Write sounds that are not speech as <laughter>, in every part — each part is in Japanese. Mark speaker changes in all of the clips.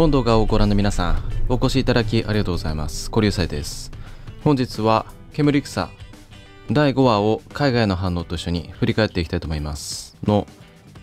Speaker 1: 本動画をご覧の皆さん、お越しいただきありがとうございます。古流祭です。本日は、煙草第5話を海外の反応と一緒に振り返っていきたいと思います。の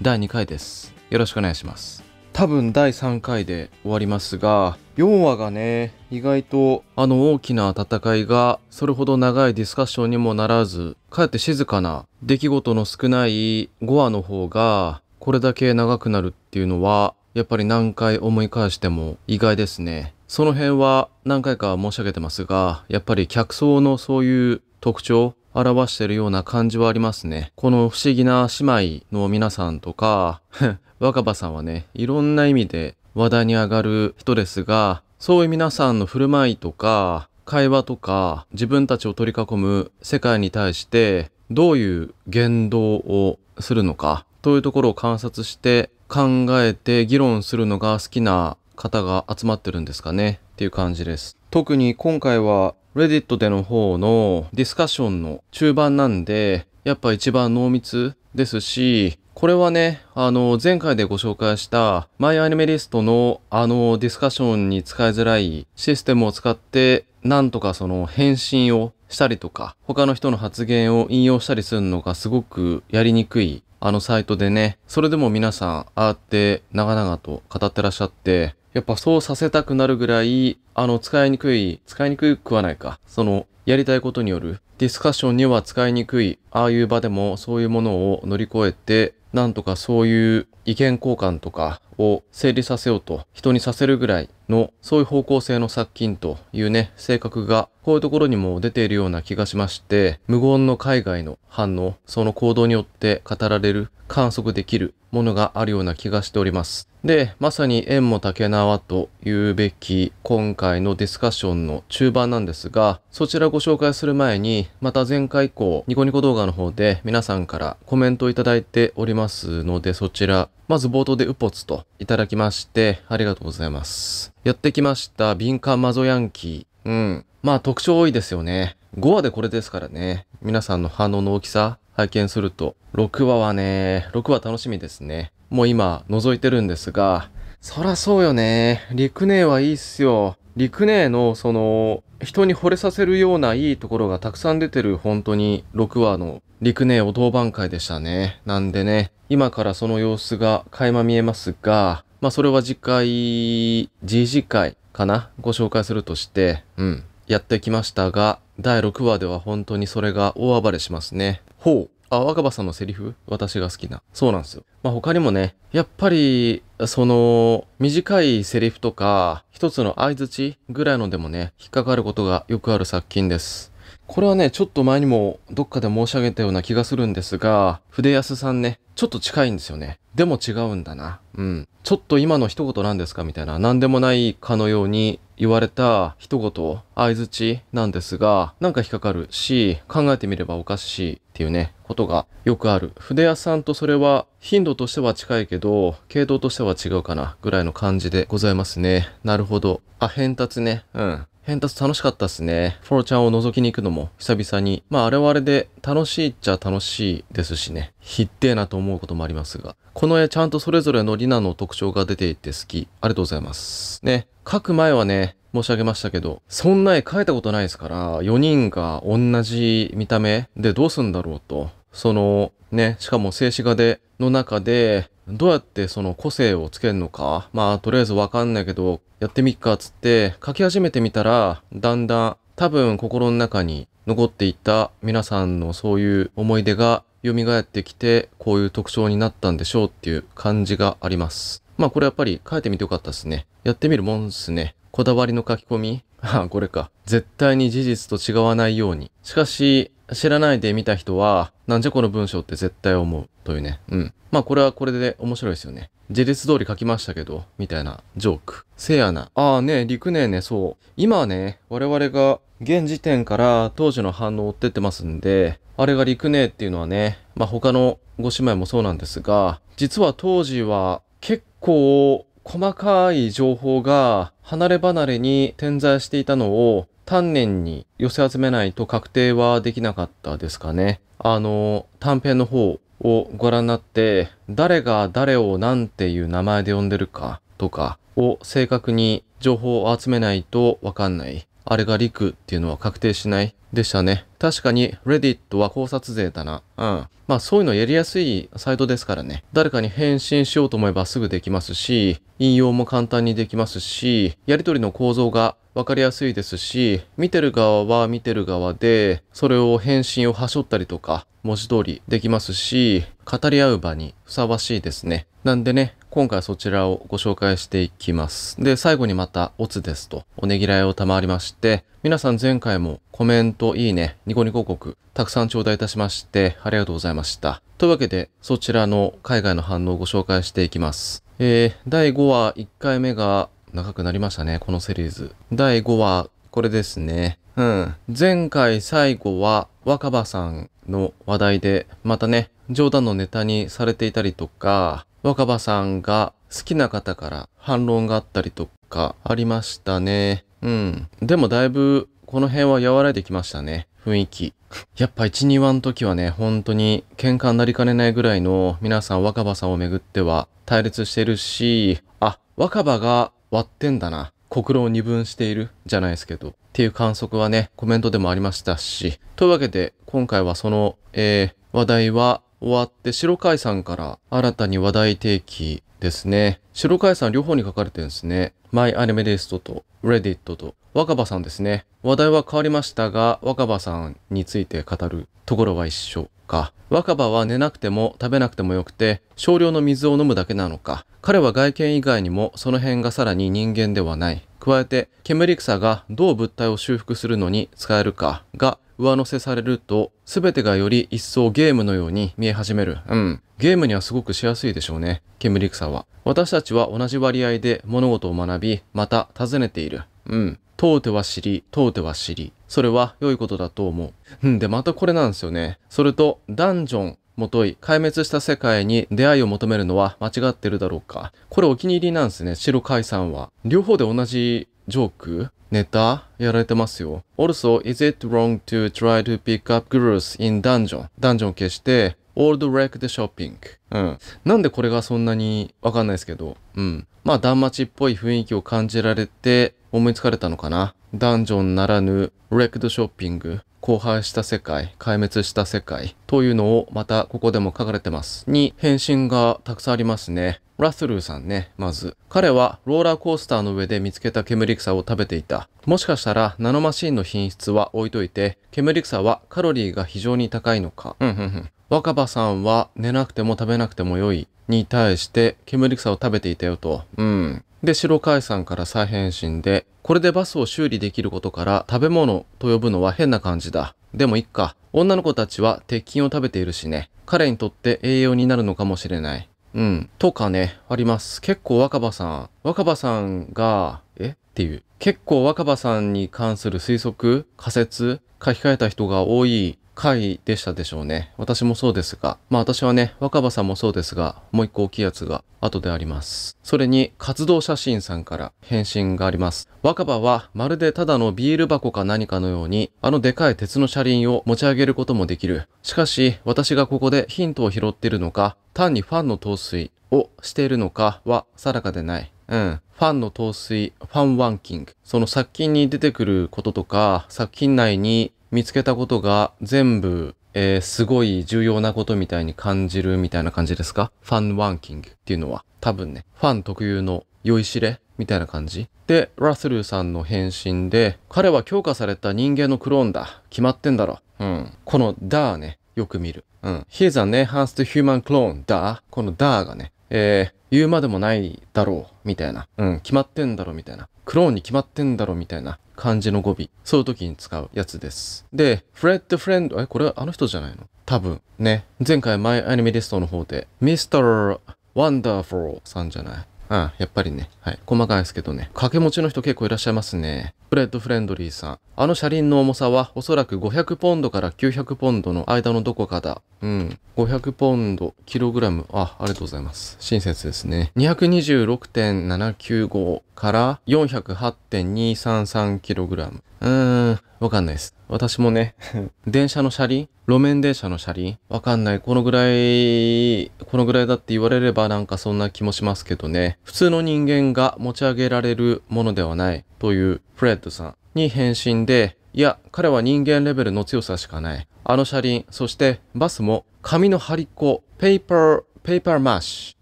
Speaker 1: 第2回です。よろしくお願いします。多分第3回で終わりますが、4話がね、意外とあの大きな戦いがそれほど長いディスカッションにもならず、かえって静かな出来事の少ない5話の方がこれだけ長くなるっていうのはやっぱり何回思い返しても意外ですね。その辺は何回か申し上げてますが、やっぱり客層のそういう特徴、を表してるような感じはありますね。この不思議な姉妹の皆さんとか、<laughs> 若葉さんはね、いろんな意味で話題に上がる人ですが、そういう皆さんの振る舞いとか、会話とか、自分たちを取り囲む世界に対して、どういう言動をするのか、というところを観察して、考えて議論するのが好きな方が集まってるんですかねっていう感じです。特に今回は Reddit での方のディスカッションの中盤なんで、やっぱ一番濃密ですし、これはね、あの、前回でご紹介した、マイアニメリストの、あの、ディスカッションに使いづらいシステムを使って、なんとかその、返信をしたりとか、他の人の発言を引用したりするのがすごくやりにくいあのサイトでね、それでも皆さん、ああって長々と語ってらっしゃって、やっぱそうさせたくなるぐらい、あの、使いにくい、使いにくくはないか、その、やりたいことによるディスカッションには使いにくい、ああいう場でもそういうものを乗り越えて、なんとかそういう意見交換とかを整理させようと、人にさせるぐらいの、そういう方向性の殺菌というね、性格が、こういうところにも出ているような気がしまして、無言の海外の反応、その行動によって語られる、観測できる、ものがあるような気がしております。で、まさに縁も竹縄と言うべき今回のディスカッションの中盤なんですが、そちらご紹介する前に、また前回以降、ニコニコ動画の方で皆さんからコメントをいただいておりますので、そちら、まず冒頭でウポツといただきまして、ありがとうございます。やってきました、敏感マゾヤンキー。うん。まあ特徴多いですよね。5話でこれですからね。皆さんの反応の大きさ、拝見すると、6話はね、6話楽しみですね。もう今、覗いてるんですが、そらそうよね。陸姉はいいっすよ。陸姉の、その、人に惚れさせるようないいところがたくさん出てる、本当に、6話の陸姉お同番会でしたね。なんでね、今からその様子が垣間見えますが、まあそれは次回、次次回かなご紹介するとして、うん、やってきましたが、第6話では本当にそれが大暴れしますね。ほう。あ、若葉さんのセリフ私が好きな。そうなんですよ。まあ他にもね、やっぱり、その、短いセリフとか、一つの相槌ぐらいのでもね、引っかかることがよくある作品です。これはね、ちょっと前にもどっかで申し上げたような気がするんですが、筆安さんね、ちょっと近いんですよね。でも違うんだな。うん。ちょっと今の一言なんですかみたいな、何でもないかのように言われた一言、相槌なんですが、なんか引っかかるし、考えてみればおかしいっていうね、ことがよくある。筆屋さんとそれは頻度としては近いけど、系統としては違うかなぐらいの感じでございますね。なるほど。あ、変達ね。うん。変達楽しかったっすね。フォロちゃんを覗きに行くのも久々に、まああれはあれで楽しいっちゃ楽しいですしね。ひってえなと思うこともありますが。この絵ちゃんとそれぞれのリナの特徴が出ていて好き。ありがとうございます。ね。描く前はね、申し上げましたけど、そんな絵描いたことないですから、4人が同じ見た目でどうすんだろうと。その、ね、しかも静止画で、の中で、どうやってその個性をつけるのか、まあとりあえずわかんないけど、やってみっかっつって書き始めてみたら、だんだん多分心の中に残っていた皆さんのそういう思い出が蘇ってきて、こういう特徴になったんでしょうっていう感じがあります。まあこれやっぱり書いてみてよかったですね。やってみるもんですね。こだわりの書き込みあ <laughs> あ、これか。絶対に事実と違わないように。しかし、知らないで見た人は、なんじゃこの文章って絶対思うというね。うん。まあこれはこれで面白いですよね。自立通り書きましたけど、みたいなジョーク。せやな。ああね、陸ねえね、そう。今ね、我々が現時点から当時の反応を追ってってますんで、あれが陸ねえっていうのはね、まあ他のご姉妹もそうなんですが、実は当時は結構細かい情報が離れ離れに点在していたのを丹念に寄せ集めないと確定はできなかったですかね。あの、短編の方をご覧になって、誰が誰を何ていう名前で呼んでるかとかを正確に情報を集めないとわかんないあれが陸っていうのは確定しないでしたね。確かに、Reddit は考察税だな。うん。まあそういうのやりやすいサイトですからね。誰かに返信しようと思えばすぐできますし、引用も簡単にできますし、やりとりの構造がわかりやすいですし、見てる側は見てる側で、それを返信をはしょったりとか、文字通りできますし、語り合う場にふさわしいですね。なんでね、今回そちらをご紹介していきます。で、最後にまたオツですとおねぎらいを賜りまして、皆さん前回もコメント、いいね、ニコニコ国告、たくさん頂戴いたしまして、ありがとうございました。というわけで、そちらの海外の反応をご紹介していきます。えー、第5話、1回目が長くなりましたね、このシリーズ。第5話、これですね。うん。前回最後は若葉さんの話題で、またね、冗談のネタにされていたりとか、若葉さんが好きな方から反論があったりとかありましたね。うん。でもだいぶこの辺は和らいできましたね。雰囲気。やっぱ1、2話の時はね、本当に喧嘩になりかねないぐらいの皆さん若葉さんをめぐっては対立してるし、あ、若葉が割ってんだな。国論を二分しているじゃないですけど。っていう観測はね、コメントでもありましたし。というわけで、今回はその、えー、話題は終わって白海さんから新たに話題提起ですね。白海さん両方に書かれてるんですね。マイアニメリストとレディットと若葉さんですね。話題は変わりましたが、若葉さんについて語るところは一緒か。若葉は寝なくても食べなくてもよくて、少量の水を飲むだけなのか。彼は外見以外にもその辺がさらに人間ではない。加えて、煙草がどう物体を修復するのに使えるかが上乗せされると、すべてがより一層ゲームのように見え始める。うん。ゲームにはすごくしやすいでしょうね。煙草は。私たちは同じ割合で物事を学び、また尋ねている。うん。問うては知り、問うては知り。それは良いことだと思う。うん。で、またこれなんですよね。それと、ダンジョン、もとい、壊滅した世界に出会いを求めるのは間違ってるだろうか。これお気に入りなんですね、白海さんは。両方で同じジョークネタやられてますよ。Also, is it wrong to try to pick up girls in dungeon? ダンジョンを消して、old wreck Shopping。うん。なんでこれがそんなにわかんないですけど、うん。まあ、断末っぽい雰囲気を感じられて思いつかれたのかな。ダンジョンならぬ、Wreck レッ Shopping。荒廃した世界、壊滅した世界というのをまたここでも書かれてます。に返信がたくさんありますね。ラスルーさんね、まず。彼はローラーコースターの上で見つけた煙草を食べていた。もしかしたらナノマシンの品質は置いといて、煙草はカロリーが非常に高いのか。うんうんうん。若葉さんは寝なくても食べなくても良いに対して煙草を食べていたよと。うん。で白海さんから再返信でこれでバスを修理できることから食べ物と呼ぶのは変な感じだでもいっか女の子たちは鉄筋を食べているしね彼にとって栄養になるのかもしれないうんとかねあります結構若葉さん若葉さんがえっていう結構若葉さんに関する推測仮説書き換えた人が多い回でしたでしょうね。私もそうですが、まあ私はね、若葉さんもそうですが、もう一個大きいやつが後であります。それに、活動写真さんから返信があります。若葉はまるでただのビール箱か何かのように、あのでかい鉄の車輪を持ち上げることもできる。しかし、私がここでヒントを拾っているのか、単にファンの陶酔をしているのかは定かでない。うん。ファンの陶酔、ファンワンキング。その作品に出てくることとか、作品内に見つけたことが全部、えー、すごい重要なことみたいに感じるみたいな感じですかファンワンキングっていうのは多分ね、ファン特有の酔いしれみたいな感じで、ラスルーさんの返信で、彼は強化された人間のクローンだ。決まってんだろ。うん。このダーね、よく見る。うん。He's an enhanced human clone だ。このダーがね、えー、言うまでもないだろう、みたいな。うん、決まってんだろ、みたいな。クローンに決まってんだろみたいな感じの語尾。そういう時に使うやつです。で、フレッドフレンド、え、これはあの人じゃないの多分。ね。前回マイアニメリストの方で、ミスター・ワンダーフォーさんじゃないああ、やっぱりね。はい。細かいですけどね。掛け持ちの人結構いらっしゃいますね。フレッド・フレンドリーさん。あの車輪の重さはおそらく500ポンドから900ポンドの間のどこかだ。うん。500ポンド、キログラム。あ、ありがとうございます。親切ですね。226.795から408.233キログラム。うーん。わかんないです。私もね、<laughs> 電車の車輪路面電車の車輪わかんない。このぐらい、このぐらいだって言われればなんかそんな気もしますけどね。普通の人間が持ち上げられるものではないというフレッドさんに返信で、いや、彼は人間レベルの強さしかない。あの車輪、そしてバスも紙の張り子、ペーパー、ペーパーマッシュ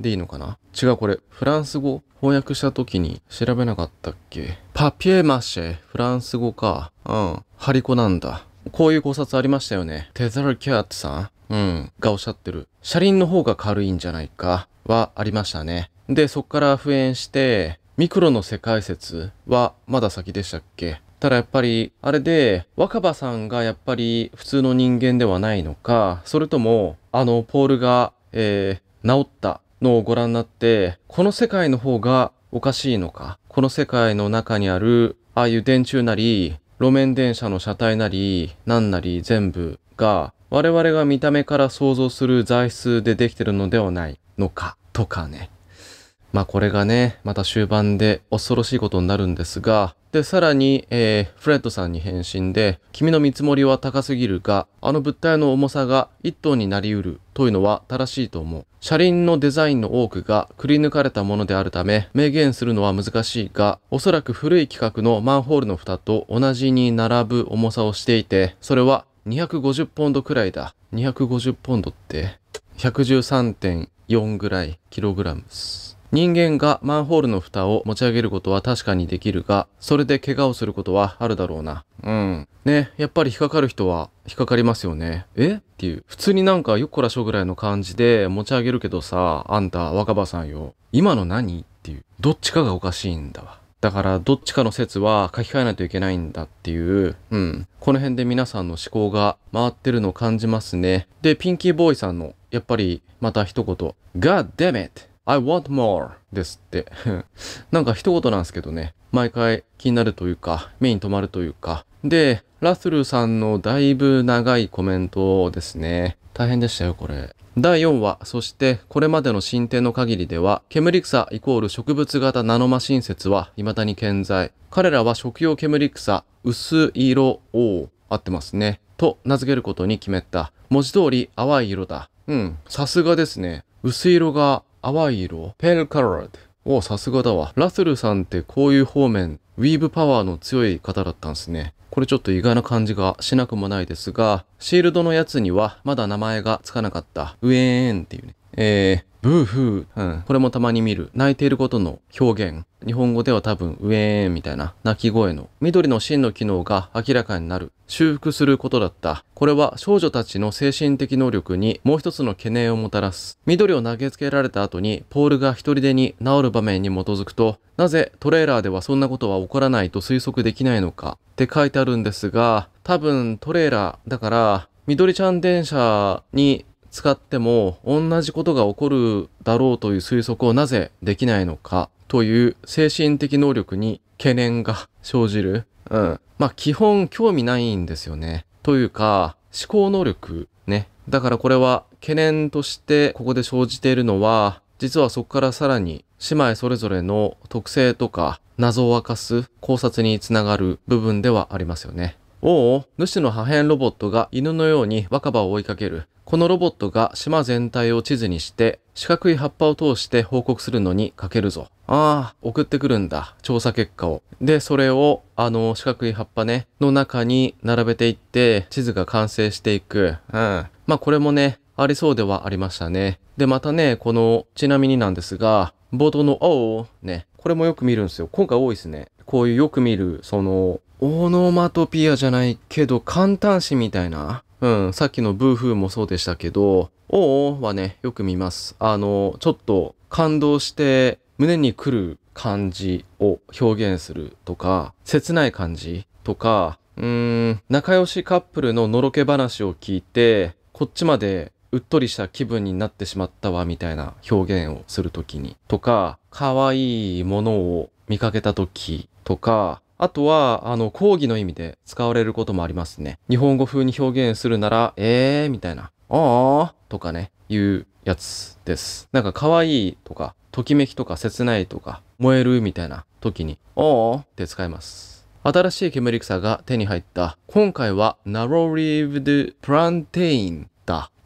Speaker 1: でいいのかな違うこれ、フランス語翻訳した時に調べなかったっけパピエマシェ、フランス語か。うん、ハリコなんだ。こういう考察ありましたよね。テザルキャットさんうん、がおっしゃってる。車輪の方が軽いんじゃないかはありましたね。で、そっから復縁して、ミクロの世界説はまだ先でしたっけただやっぱり、あれで、若葉さんがやっぱり普通の人間ではないのか、それとも、あの、ポールが、えー、治ったのをご覧になって、この世界の方がおかしいのか、この世界の中にある、ああいう電柱なり、路面電車の車体なり、何なり全部が、我々が見た目から想像する材質でできてるのではないのか、とかね。まあこれがね、また終盤で恐ろしいことになるんですが、で、さらに、えー、フレッドさんに返信で、君の見積もりは高すぎるが、あの物体の重さが1トンになりうるというのは正しいと思う。車輪のデザインの多くがくり抜かれたものであるため、明言するのは難しいが、おそらく古い規格のマンホールの蓋と同じに並ぶ重さをしていて、それは250ポンドくらいだ。250ポンドって、113.4ぐらいキログラムです。人間がマンホールの蓋を持ち上げることは確かにできるが、それで怪我をすることはあるだろうな。うん。ね、やっぱり引っかかる人は引っかかりますよね。えっていう。普通になんかよっこらしょぐらいの感じで持ち上げるけどさ、あんた若葉さんよ。今の何っていう。どっちかがおかしいんだわ。だからどっちかの説は書き換えないといけないんだっていう、うん。この辺で皆さんの思考が回ってるのを感じますね。で、ピンキーボーイさんの、やっぱりまた一言、God damn it! I want more ですって。<laughs> なんか一言なんですけどね、毎回気になるというか、目に留まるというか。で、ラスルさんのだいぶ長いコメントですね。大変でしたよ、これ。第4話、そしてこれまでの進展の限りでは、煙草イコール植物型ナノマシン説は未だに健在。彼らは食用煙草、薄色を合ってますね。と名付けることに決めた。文字通り淡い色だ。うん、さすがですね。薄色が淡い色、ペールカラーで。おさすがだわ。ラスルさんってこういう方面、ウィーブパワーの強い方だったんですね。これちょっと意外な感じがしなくもないですが、シールドのやつにはまだ名前がつかなかった。ウェーンっていうね。えー、ブーフー、うん、これもたまに見る泣いていることの表現日本語では多分ウェーンみたいな泣き声の緑の芯の機能が明らかになる修復することだったこれは少女たちの精神的能力にもう一つの懸念をもたらす緑を投げつけられた後にポールが一人でに治る場面に基づくとなぜトレーラーではそんなことは起こらないと推測できないのかって書いてあるんですが多分トレーラーだから緑ちゃん電車に使っても同じことが起こるだろうという推測をなぜできないのかという精神的能力に懸念が生じる。うん。まあ基本興味ないんですよね。というか思考能力ね。だからこれは懸念としてここで生じているのは実はそこからさらに姉妹それぞれの特性とか謎を明かす考察につながる部分ではありますよね。おお、主の破片ロボットが犬のように若葉を追いかける。このロボットが島全体を地図にして、四角い葉っぱを通して報告するのにかけるぞ。ああ、送ってくるんだ。調査結果を。で、それを、あの、四角い葉っぱね、の中に並べていって、地図が完成していく。うん。まあ、これもね、ありそうではありましたね。で、またね、この、ちなみになんですが、冒頭の、おお、ね、これもよく見るんですよ。今回多いですね。こういうよく見る、その、オノマトピアじゃないけど、簡単詞みたいな。うん、さっきのブーフーもそうでしたけど、おーはね、よく見ます。あの、ちょっと感動して胸に来る感じを表現するとか、切ない感じとか、うーん、仲良しカップルののろけ話を聞いて、こっちまでうっとりした気分になってしまったわみたいな表現をするときにとか、可愛いものを見かけたときとか、あとは、あの、講義の意味で使われることもありますね。日本語風に表現するなら、えー、みたいな、あー、とかね、いうやつです。なんか、可愛いとか、ときめきとか、切ないとか、燃えるみたいな時に、あーって使います。新しい煙草が手に入った。今回は、ナローリーブドプランテイン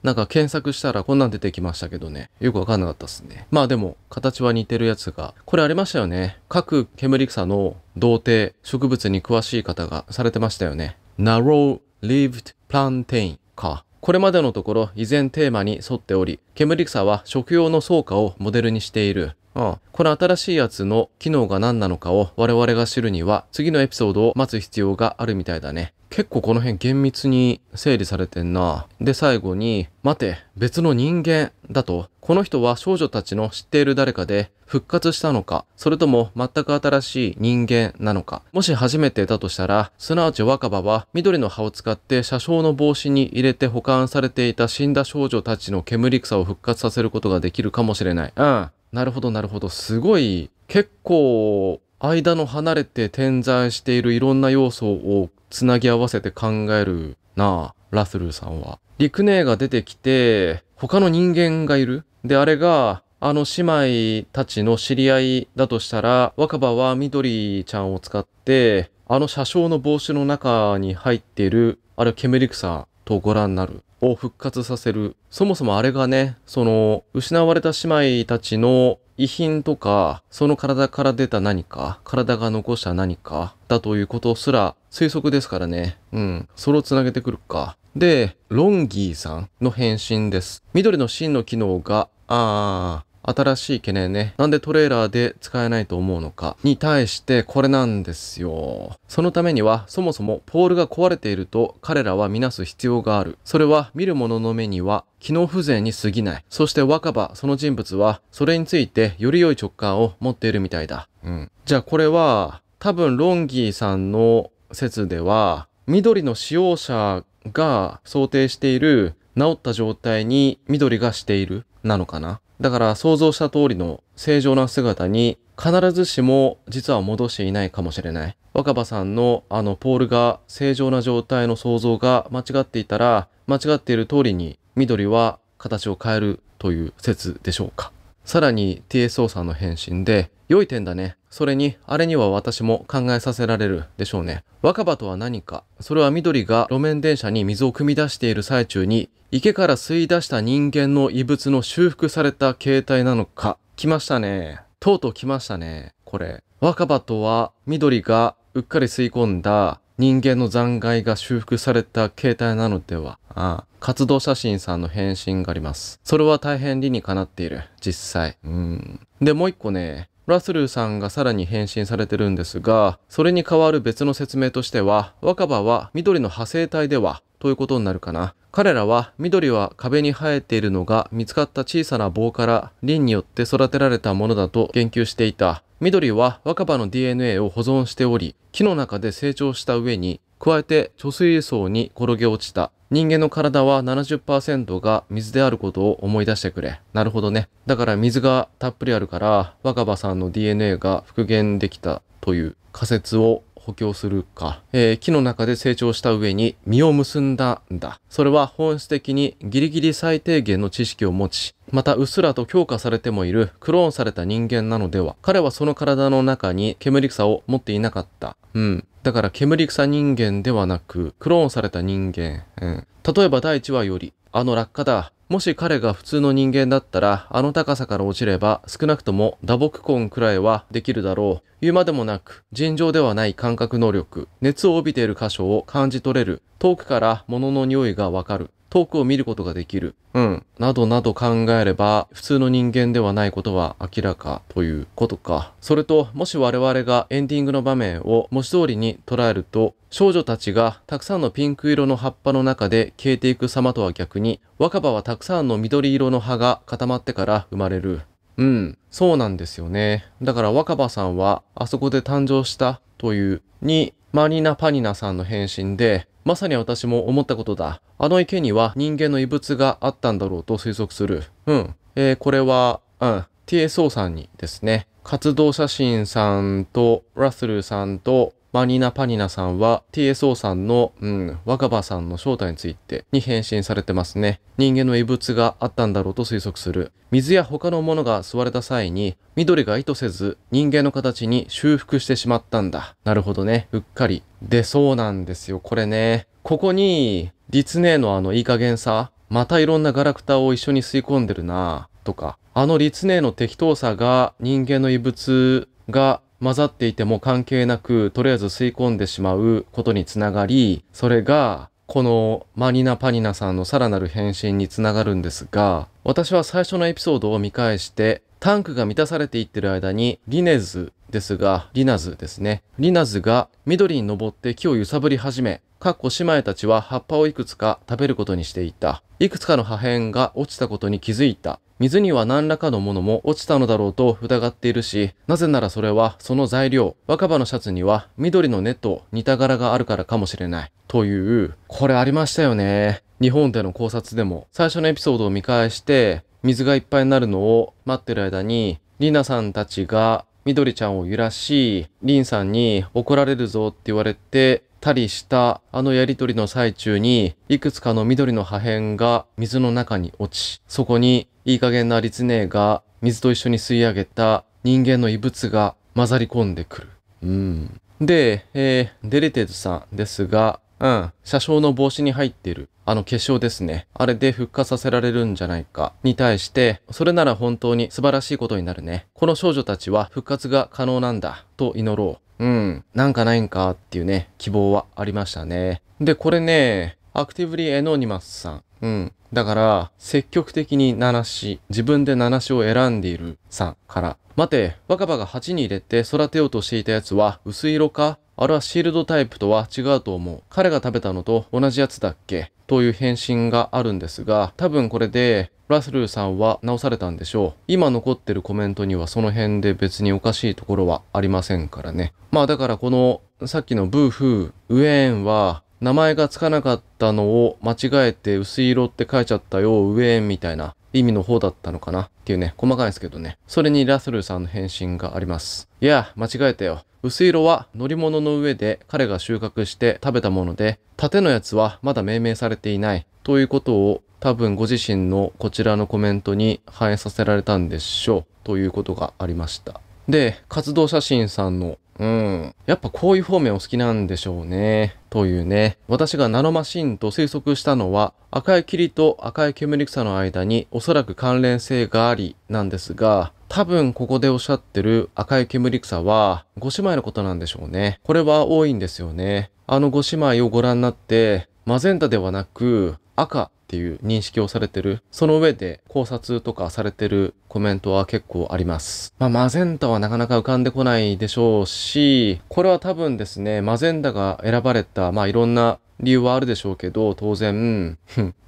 Speaker 1: なんか検索したらこんなん出てきましたけどね。よくわかんなかったっすね。まあでも、形は似てるやつが、これありましたよね。各煙草の童貞、植物に詳しい方がされてましたよね。Narrow Lived Plantain か。これまでのところ依然テーマに沿っており、煙草は食用の草花をモデルにしている。うん。この新しいやつの機能が何なのかを我々が知るには、次のエピソードを待つ必要があるみたいだね。結構この辺厳密に整理されてんな。で、最後に、待て、別の人間だと、この人は少女たちの知っている誰かで復活したのか、それとも全く新しい人間なのか。もし初めてだとしたら、すなわち若葉は緑の葉を使って車掌の帽子に入れて保管されていた死んだ少女たちの煙草を復活させることができるかもしれない。うん。なるほど、なるほど。すごい、結構、間の離れて点在しているいろんな要素をつなぎ合わせて考えるなあ、ラスルーさんは。リクネーが出てきて、他の人間がいる。で、あれが、あの姉妹たちの知り合いだとしたら、若葉は緑ちゃんを使って、あの車掌の帽子の中に入っている、あれケメリクサとご覧になる。を復活させる。そもそもあれがね、その、失われた姉妹たちの遺品とか、その体から出た何か、体が残した何か、だということすら推測ですからね。うん。それを繋げてくるか。で、ロンギーさんの返信です。緑の芯の機能が、あー、新しい懸念ね。なんでトレーラーで使えないと思うのかに対してこれなんですよ。そのためにはそもそもポールが壊れていると彼らは見なす必要がある。それは見る者の目には機能不全に過ぎない。そして若葉、その人物はそれについてより良い直感を持っているみたいだ。うん。じゃあこれは多分ロンギーさんの説では緑の使用者が想定している治った状態に緑がしているなのかなだから想像した通りの正常な姿に必ずしも実は戻していないかもしれない。若葉さんのあのポールが正常な状態の想像が間違っていたら間違っている通りに緑は形を変えるという説でしょうか。さらに TSO さんの返信で良い点だね。それに、あれには私も考えさせられるでしょうね。若葉とは何か。それは緑が路面電車に水を汲み出している最中に、池から吸い出した人間の異物の修復された形態なのか。来ましたね。とうとう来ましたね。これ。若葉とは、緑がうっかり吸い込んだ人間の残骸が修復された形態なのでは。ああ活動写真さんの返信があります。それは大変理にかなっている。実際。うん。で、もう一個ね、ラスルーさんがさらに返信されてるんですが、それに代わる別の説明としては、若葉は緑の派生体では、ということになるかな。彼らは緑は壁に生えているのが見つかった小さな棒から林によって育てられたものだと言及していた。緑は若葉の DNA を保存しており、木の中で成長した上に加えて貯水槽に転げ落ちた人間の体は70%が水であることを思い出してくれ。なるほどね。だから水がたっぷりあるから若葉さんの DNA が復元できたという仮説を補強するか、えー、木の中で成長した上に実を結んだんだ。それは本質的にギリギリ最低限の知識を持ち、またうっすらと強化されてもいるクローンされた人間なのでは彼はその体の中に煙草を持っていなかった。うん。だから煙草人間ではなく、クローンされた人間。うん、例えば第1話より、あの落下だ。もし彼が普通の人間だったら、あの高さから落ちれば、少なくとも打撲痕くらいはできるだろう。言うまでもなく、尋常ではない感覚能力、熱を帯びている箇所を感じ取れる、遠くから物の匂いがわかる。遠くを見ることができる、うん、などなど考えれば、普通の人間ではないことは明らかということか。それと、もし我々がエンディングの場面を文字通りに捉えると、少女たちがたくさんのピンク色の葉っぱの中で消えていく様とは逆に、若葉はたくさんの緑色の葉が固まってから生まれる。うん、そうなんですよね。だから若葉さんはあそこで誕生したというに、マニナ・パニナさんの変身で、まさに私も思ったことだ。あの池には人間の遺物があったんだろうと推測する。うん。えー、これは、うん。TSO さんにですね、活動写真さんと、ラスルさんと、マニナ・パニナさんは TSO さんの、うん、若葉さんの正体についてに返信されてますね。人間の異物があったんだろうと推測する。水や他のものが吸われた際に、緑が意図せず人間の形に修復してしまったんだ。なるほどね。うっかり。出そうなんですよ。これね。ここに、リツネーのあのいい加減さ、またいろんなガラクタを一緒に吸い込んでるなとか、あのリツネーの適当さが人間の異物が混ざっていても関係なく、とりあえず吸い込んでしまうことにつながり、それが、このマニナ・パニナさんのさらなる変身につながるんですが、私は最初のエピソードを見返して、タンクが満たされていってる間に、リネズですが、リナズですね。リナズが緑に登って木を揺さぶり始め、かっこ姉妹たちは葉っぱをいくつか食べることにしていた。いくつかの破片が落ちたことに気づいた。水には何らかのものも落ちたのだろうと疑っているし、なぜならそれはその材料、若葉のシャツには緑の根と似た柄があるからかもしれない。という、これありましたよね。日本での考察でも、最初のエピソードを見返して、水がいっぱいになるのを待ってる間に、りなさんたちが緑ちゃんを揺らし、りんさんに怒られるぞって言われて、たりしたあのやりとりの最中に、いくつかの緑の破片が水の中に落ち、そこにいい加減なリ姉が水と一緒に吸い上げた人間の異物が混ざり込んでくる。うん。で、えー、デリテーズさんですが、うん。車掌の帽子に入っている。あの化粧ですね。あれで復活させられるんじゃないか。に対して、それなら本当に素晴らしいことになるね。この少女たちは復活が可能なんだ。と祈ろう。うん。なんかないんかっていうね、希望はありましたね。で、これね、アクティブリーエノニマスさん。うん。だから、積極的に七子、自分で七子を選んでいるさんから。待て、若葉が鉢に入れて育てようとしていたやつは薄色かあれはシールドタイプとは違うと思う。彼が食べたのと同じやつだっけという返信があるんですが、多分これで、ラスルーさんは直されたんでしょう。今残ってるコメントにはその辺で別におかしいところはありませんからね。まあだからこの、さっきのブーフー、ウェーンは、名前がつかなかったのを間違えて薄い色って書いちゃったよ、ウェーンみたいな意味の方だったのかなっていうね、細かいですけどね。それにラスルさんの返信があります。いや、間違えたよ。薄色は乗り物の上で彼が収穫して食べたもので、縦のやつはまだ命名されていない。ということを多分ご自身のこちらのコメントに反映させられたんでしょう。ということがありました。で、活動写真さんのうん。やっぱこういう方面お好きなんでしょうね。というね。私がナノマシンと推測したのは、赤い霧と赤い煙草の間におそらく関連性がありなんですが、多分ここでおっしゃってる赤い煙草はご姉妹のことなんでしょうね。これは多いんですよね。あのご姉妹をご覧になって、マゼンタではなく赤っていう認識をされてる。その上で考察とかされてるコメントは結構あります。まあ、マゼンタはなかなか浮かんでこないでしょうし、これは多分ですね、マゼンタが選ばれた、まあいろんな理由はあるでしょうけど、当然、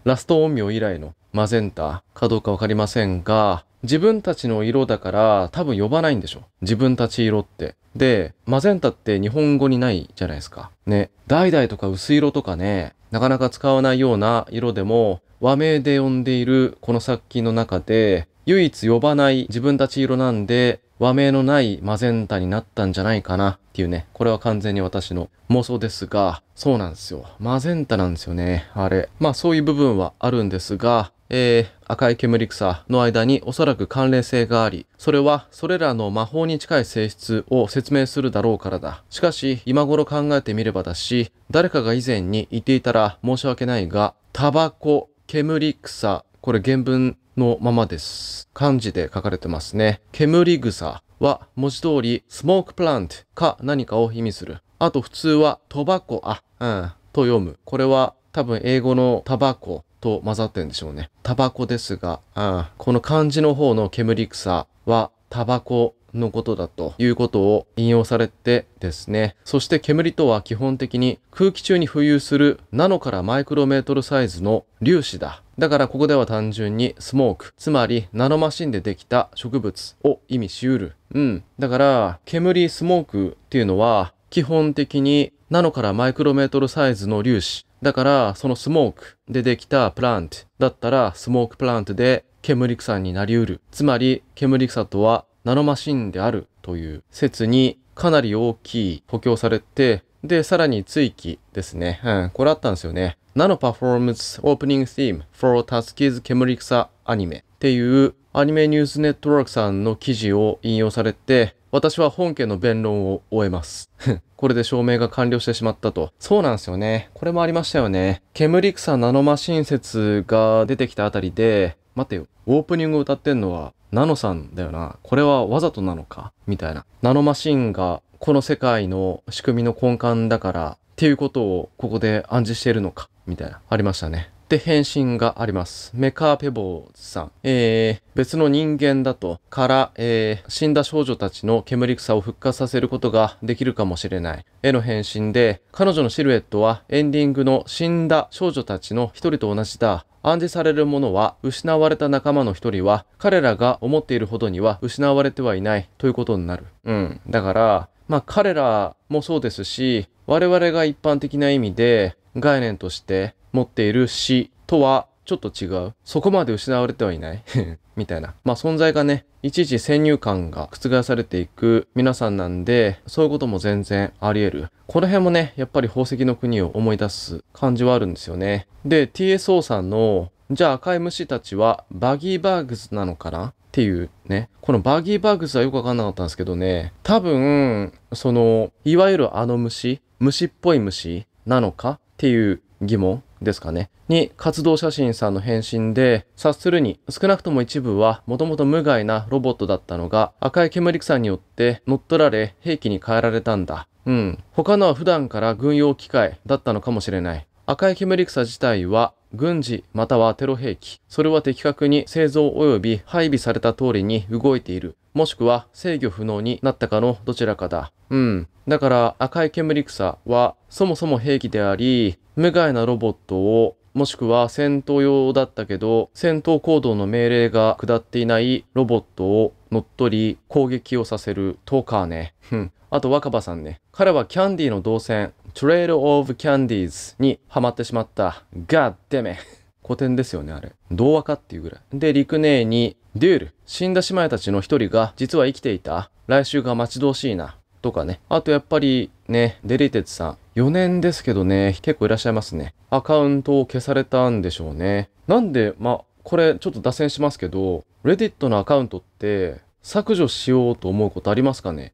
Speaker 1: ラスト音明以来のマゼンタかどうかわかりませんが、自分たちの色だから多分呼ばないんでしょ。自分たち色って。で、マゼンタって日本語にないじゃないですか。ね。代々とか薄色とかね、なかなか使わないような色でも和名で呼んでいるこの作品の中で唯一呼ばない自分たち色なんで和名のないマゼンタになったんじゃないかなっていうね。これは完全に私の妄想ですが、そうなんですよ。マゼンタなんですよね。あれ。まあそういう部分はあるんですが、えー、赤い煙草の間におそらく関連性があり、それはそれらの魔法に近い性質を説明するだろうからだ。しかし、今頃考えてみればだし、誰かが以前に言っていたら申し訳ないが、タバコ、煙草、これ原文のままです。漢字で書かれてますね。煙草は文字通り、スモークプラントか何かを意味する。あと普通は、トバコ、あ、うん、と読む。これは多分英語のタバコと混ざってんでしょうね。タバコですが、ん、この漢字の方の煙草はタバコのことだということを引用されてですね。そして煙とは基本的に空気中に浮遊するナノからマイクロメートルサイズの粒子だ。だからここでは単純にスモーク、つまりナノマシンでできた植物を意味しうる。うん。だから煙、スモークっていうのは基本的にナノからマイクロメートルサイズの粒子。だから、そのスモークでできたプラントだったら、スモークプラントで煙草になりうる。つまり、煙草とはナノマシンであるという説にかなり大きい補強されて、で、さらに追記ですね。うん、これあったんですよね。ナノパフォームズオープニングティーム for Tasky's 煙草アニメっていうアニメニュースネットワークさんの記事を引用されて、私は本家の弁論を終えます。<laughs> これで証明が完了してしまったと。そうなんですよね。これもありましたよね。煙草ナノマシン説が出てきたあたりで、待てよ。オープニングを歌ってんのはナノさんだよな。これはわざとなのかみたいな。ナノマシンがこの世界の仕組みの根幹だからっていうことをここで暗示しているのかみたいな。ありましたね。って返信があります。メカーペボーさん。えー、別の人間だと、から、えー、死んだ少女たちの煙草を復活させることができるかもしれない。への返信で、彼女のシルエットはエンディングの死んだ少女たちの一人と同じだ。暗示されるものは失われた仲間の一人は彼らが思っているほどには失われてはいないということになる。うん。だから、まあ彼らもそうですし、我々が一般的な意味で概念として持っている死とはちょっと違う。そこまで失われてはいない <laughs> みたいな。まあ存在がね、いちいち先入観が覆されていく皆さんなんで、そういうことも全然あり得る。この辺もね、やっぱり宝石の国を思い出す感じはあるんですよね。で、TSO さんの、じゃあ赤い虫たちはバギーバーグズなのかなっていうね。このバギーバーグズはよくわかんなかったんですけどね。多分、その、いわゆるあの虫、虫っぽい虫なのかっていう疑問ですかね。に、活動写真さんの返信で、察するに、少なくとも一部は、もともと無害なロボットだったのが、赤い煙草によって乗っ取られ、兵器に変えられたんだ。うん。他のは普段から軍用機械だったのかもしれない。赤い煙草自体は、軍事またはテロ兵器。それは的確に製造及び配備された通りに動いている。もしくは制御不能になったかのどちらかだ。うん。だから赤い煙草はそもそも兵器であり、無害なロボットをもしくは戦闘用だったけど、戦闘行動の命令が下っていないロボットを乗っ取り攻撃をさせるとかカーね。うん。あと若葉さんね。彼はキャンディーの動線、トレイル・オブ・キャンディーズにハマってしまった。ガッデメ。古典ですよね、あれ。童話かっていうぐらい。で、陸姉に、デュール、死んだ姉妹たちの一人が実は生きていた。来週が待ち遠しいな。とかね。あとやっぱりね、デリテツさん。4年ですけどね、結構いらっしゃいますね。アカウントを消されたんでしょうね。なんで、まあ、これちょっと脱線しますけど、レディットのアカウントって削除しようと思うことありますかね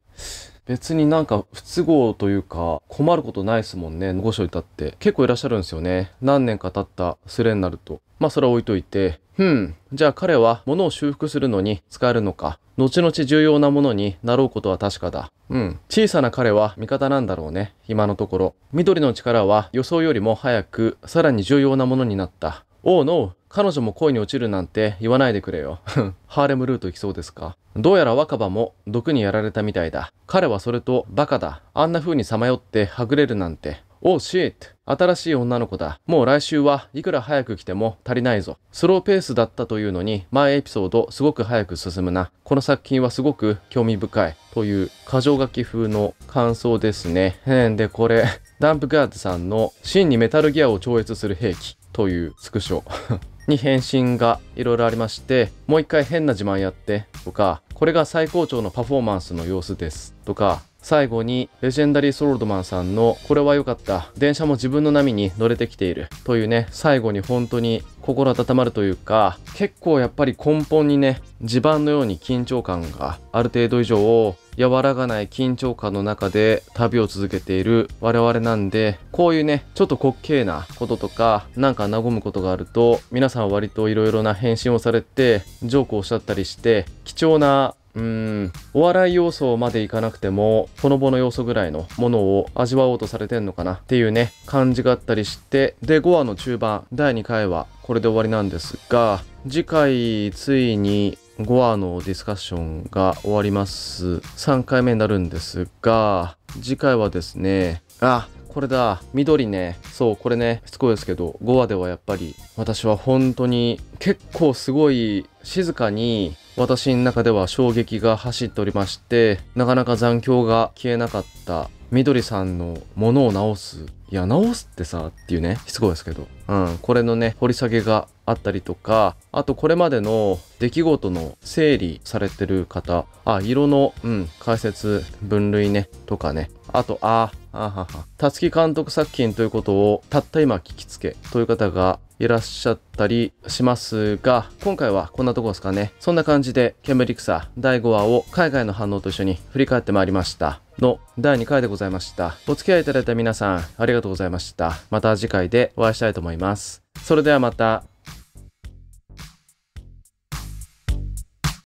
Speaker 1: 別になんか不都合というか困ることないですもんね。ご所いたって結構いらっしゃるんですよね。何年か経ったスレになると。まあそれは置いといて。うん。じゃあ彼は物を修復するのに使えるのか。後々重要なものになろうことは確かだ。うん。小さな彼は味方なんだろうね。今のところ。緑の力は予想よりも早くさらに重要なものになった。おうの彼女も恋に落ちるなんて言わないでくれよ。<laughs> ハーレムルート行きそうですか。どうやら若葉も毒にやられたみたいだ。彼はそれとバカだ。あんな風にさまよってはぐれるなんて。おう、シート。新しい女の子だ。もう来週はいくら早く来ても足りないぞ。スローペースだったというのに、前エピソードすごく早く進むな。この作品はすごく興味深い。という、過剰書き風の感想ですね。で、これ、ダンプガードさんの真にメタルギアを超越する兵器というスクショ。<laughs> に返信がいろいろありまして、もう一回変な自慢やってとか、これが最高潮のパフォーマンスの様子ですとか、最後に、レジェンダリー・ソロドマンさんの、これは良かった。電車も自分の波に乗れてきている。というね、最後に本当に心温まるというか、結構やっぱり根本にね、地盤のように緊張感がある程度以上を和らがない緊張感の中で旅を続けている我々なんで、こういうね、ちょっと滑稽なこととか、なんか和むことがあると、皆さん割といろいろな返信をされて、ジョークをおっしゃったりして、貴重なうーん、お笑い要素までいかなくても、ほのぼの要素ぐらいのものを味わおうとされてんのかなっていうね、感じがあったりして、で、5話の中盤、第2回はこれで終わりなんですが、次回ついに5話のディスカッションが終わります。3回目になるんですが、次回はですね、あ、これだ緑ねそうこれねしつこいですけど5話ではやっぱり私は本当に結構すごい静かに私の中では衝撃が走っておりましてなかなか残響が消えなかったみどりさんのものを直すいや直すってさっていうねしつこいですけどうんこれのね掘り下げがあったりとかあとこれまでの出来事の整理されてる方あ色のうん解説分類ねとかねあとああははたつき監督作品ということをたった今聞きつけという方がいらっしゃったりしますが、今回はこんなとこですかね。そんな感じで、ケムリクサ第5話を海外の反応と一緒に振り返ってまいりました。の第2回でございました。お付き合いいただいた皆さん、ありがとうございました。また次回でお会いしたいと思います。それではまた。